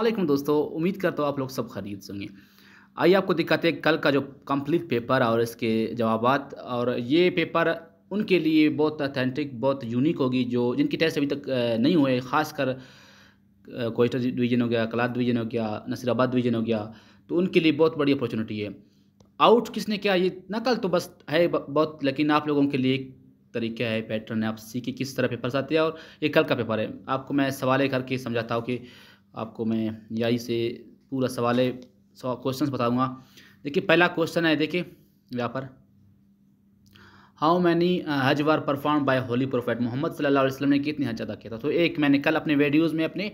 वालेकुम दोस्तों उम्मीद करता हूँ आप लोग सब खरीद सुनिए आइए आपको दिखाते हैं कल का जो कंप्लीट पेपर और इसके जवाब और ये पेपर उनके लिए बहुत अथेंटिक बहुत यूनिक होगी जो जिनकी टेस्ट अभी तक नहीं हुए खासकर कोयटा डिवीजन हो गया कलाद डिवीजन हो गया नसीराबाद डिवीजन हो गया तो उनके लिए बहुत बड़ी अपॉर्चुनिटी है आउट किसने क्या ये नकल तो बस है बहुत लेकिन आप लोगों के लिए एक तरीका है पैटर्न है आप सीखे किस तरह पेपर आते हैं और ये कल का पेपर है आपको मैं सवाल करके समझाता हूँ कि आपको मैं यही से पूरा सवाल सौ क्वेश्चन बताऊँगा देखिए पहला क्वेश्चन है देखिए यहाँ पर हाउ मैनी हज were perform by holy prophet Muhammad सल्लल्लाहु अलैहि वसल्लम ने कितनी हज अदा किया था तो एक मैंने कल अपने वीडियोस में अपने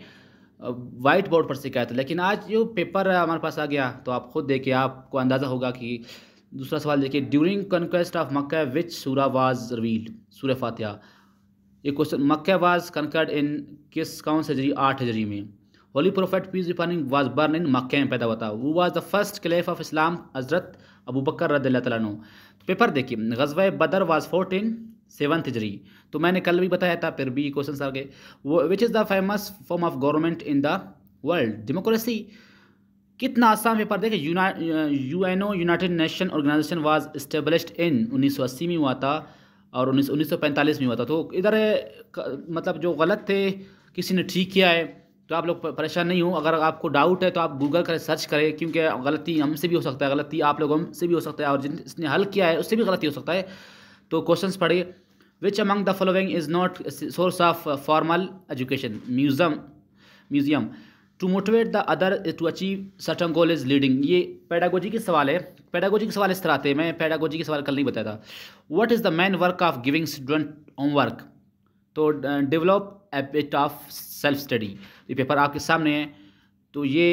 वाइट बोर्ड पर सिखाया था लेकिन आज जो पेपर हमारे पास आ गया तो आप खुद देखिए आपको अंदाज़ा होगा कि दूसरा सवाल देखिए during conquest of Mecca which Surah was revealed Surah Fatiha ये question Mecca was conquered in किस कौन से हजरी आठ हजरी में होली प्रोफेट पीस रिफानिंग वाज बर्न इन मक्के में पैदा हुआ था वो was the first caliph of Islam Hazrat Abu Bakr रद्ल तु पेपर देखिए गजब Badr was fought in seven three तो मैंने कल भी बताया था फिर भी क्वेश्चन आ गए वो which is the famous form of government in the world democracy कितना आसान पेपर देखिए U N O united nation organisation was established in 1980 में हुआ था और उन्नीस 1945 में हुआ था तो इधर मतलब जो गलत थे किसी ने ठीक किया है तो आप लोग परेशान नहीं हो अगर आपको डाउट है तो आप गूगल कर सर्च करें क्योंकि गलती हमसे भी हो सकता है गलती आप लोगों से भी हो सकता है और जिसने हल किया है उससे भी गलती हो सकता है तो क्वेश्चंस पढ़िए which among the following is not source of formal education museum museum to motivate the other to achieve certain goal is leading ये पैडागोजी के सवाल है पैडागोजी के सवाल इस तरह थे मैं पैडागोजी के सवाल कल नहीं बताया था what is the main work of giving student homework to develop habit of self study ये पेपर आपके सामने है तो ये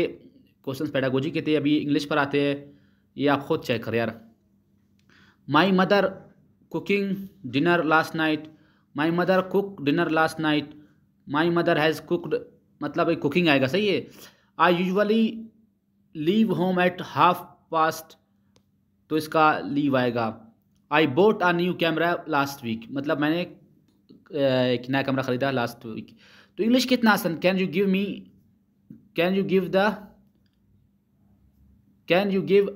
क्वेश्चन पैडागोजी के थे अभी इंग्लिश पर आते हैं ये आप खुद चेक करें यार my mother cooking dinner last night my mother cook dinner last night my mother has cooked मतलब एक कुकिंग आएगा सही है I usually leave home at half past तो इसका लीव आएगा I bought a new camera last week मतलब मैंने एक नया कमरा ख़रीदा लास्ट वीक तो इंग्लिश कितना आसान can you give me can you give the can you give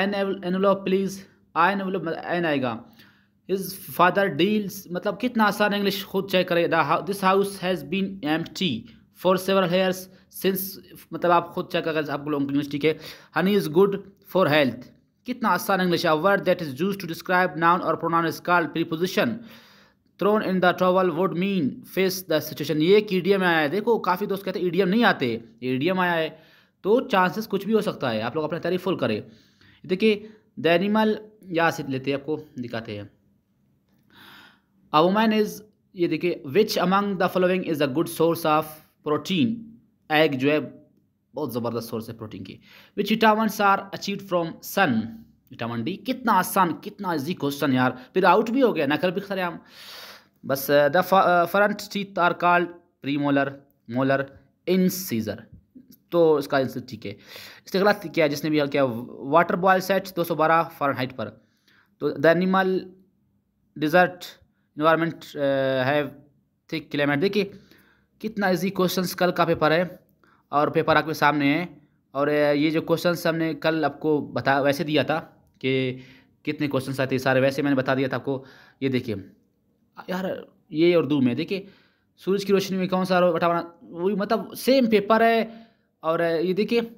an envelope please I envelope an आएगा इज फादर डील्स मतलब कितना आसान इंग्लिश खुद चेक करें this house has been empty for several years since मतलब आप खुद check अगर आप लोगों की इंग्लिश ठीक है honey is good for health कितना आसान इंग्लिश है word that is use to describe noun और pronoun is called preposition thrown in the trowel would mean face the situation ये एक ईडीएम आया है देखो काफ़ी दोस्त कहते हैं ईडीएम नहीं आते ईडीएम आया है तो चांसेस कुछ भी हो सकता है आप लोग अपने तारीफ फुल करें देखिए द एनिमल यहाँ से लेते हैं आपको दिखाते हैं अ वुमैन इज़ ये देखिए which among the following is a good source of protein egg जो है बहुत ज़बरदस्त सोर्स है प्रोटीन की which vitamin are achieve from sun vitamin D कितना आसान कितना इजी क्वेश्चन यार फिर आउट भी हो गया नकल भी खरे हम बस the front teeth are called premolar molar incisor तो इसका आंसर ठीक है इसके गलत क्या है जिसने भी हल किया वाटर बॉयल सेट 212 हाइट पर तो the animal desert environment have thick climate देखिए कितना इजी क्वेश्चन कल का पेपर है और पेपर आपके सामने है और ये जो क्वेश्चन हमने कल आपको बता वैसे दिया था कि कितने क्वेश्चन आते सारे वैसे मैंने बता दिया था आपको ये देखिए यार ये और दू में देखिए सूरज की रोशनी में कौन सा हटाना वही मतलब सेम पेपर है और ये देखिए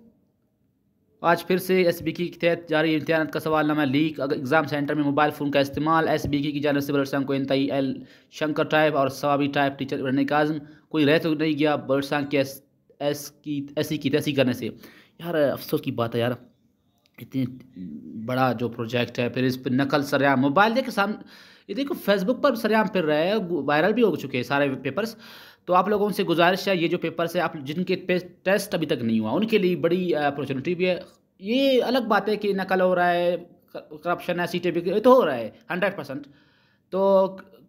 आज फिर से एस बी की तहत जारी इम्तहान का सवाल नामा लीक एग्ज़ाम सेंटर में मोबाइल फ़ोन का इस्तेमाल एस बी की जानव से बलरसांग को इनताई एल शंकर टाइप और सवाबी टाइप टीचर बनने का आज़म कोई रह तो नहीं गया बलरसांग के एस एस की ऐसी e की तैसी करने से यार अफसोस की बात है यार इतनी बड़ा जो प्रोजेक्ट है फिर इस पर नकल सरया मोबाइल देखे सामने ये देखो फेसबुक पर सरेआम फिर रहे हैं वायरल भी हो चुके हैं सारे पेपर्स तो आप लोगों से गुजारिश है ये जो पेपर्स है आप जिनके टेस्ट अभी तक नहीं हुआ उनके लिए बड़ी अपॉर्चुनिटी भी है ये अलग बात है कि नकल हो रहा है करप्शन है सीटें भी तो हो रहा है हंड्रेड परसेंट तो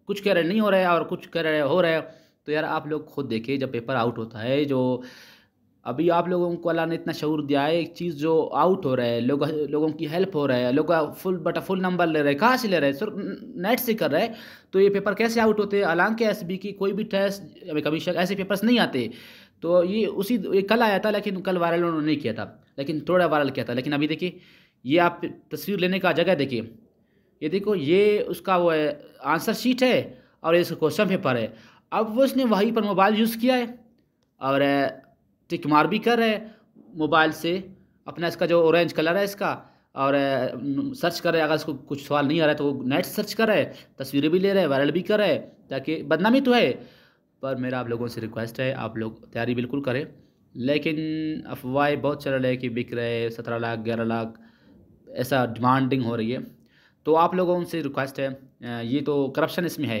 कुछ कह रहे नहीं हो रहा है और कुछ कह रहे हो रहा है तो यार आप लोग खुद देखिए जब पेपर आउट होता है जो अभी आप लोगों को अल्लाह ने इतना शूर दिया है एक चीज़ जो आउट हो रहा है लोग लोगों की हेल्प हो रहा है लोग फुल बटा फुल नंबर ले रहे हैं कहाँ से ले रहे हैं सर नेट से कर रहे हैं तो ये पेपर कैसे आउट होते हैं हालांकि एस बी की कोई भी टेस्ट कभी शक ऐसे पेपर्स नहीं आते तो ये उसी ये कल आया था लेकिन कल वायरल उन्होंने नहीं किया था लेकिन थोड़ा वायरल किया था लेकिन अभी देखिए ये आप तस्वीर लेने का जगह देखिए ये देखो ये उसका वो है आंसर शीट है और ये क्वेश्चन पेपर है अब वो उसने वहीं पर मोबाइल यूज़ किया है और टिक मार भी कर रहे हैं मोबाइल से अपना इसका जो ऑरेंज कलर है इसका और सर्च कर रहे अगर इसको कुछ सवाल नहीं आ रहा है तो वो नेट सर्च कर रहे तस्वीरें भी ले रहे हैं वायरल भी कर रहे हैं ताकि बदनामी तो है पर मेरा आप लोगों से रिक्वेस्ट है आप लोग तैयारी बिल्कुल करें लेकिन अफवाह बहुत चल रही है कि बिक रहे सत्रह लाख ग्यारह लाख ऐसा डिमांडिंग हो रही है तो आप लोगों से रिक्वेस्ट है ये तो करप्शन इसमें है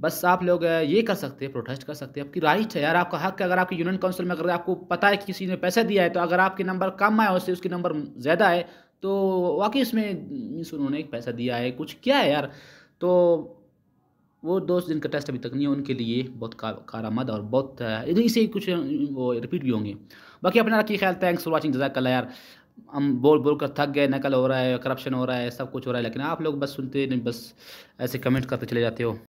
बस आप लोग ये कर सकते हैं प्रोटेस्ट कर सकते हैं आपकी राइट है यार आपका हक है अगर आपकी यूनियन काउंसिल में अगर आपको पता है कि किसी ने पैसा दिया है तो अगर आपके नंबर कम आए उससे उसके नंबर ज़्यादा है तो वाकई इसमें मीन्स उन्होंने पैसा दिया है कुछ क्या है यार तो वो दोस्त जिनका टेस्ट अभी तक नहीं है उनके लिए बहुत आमद और बहुत इसी कुछ वो रिपीट भी होंगे बाकी अपना रखिए ख्याल थैंक्स फॉर वॉचिंग जजाकल्ला यार हम बोल बोल कर थक गए नकल हो रहा है करप्शन हो रहा है सब कुछ हो रहा है लेकिन आप लोग बस सुनते नहीं बस ऐसे कमेंट करते चले जाते हो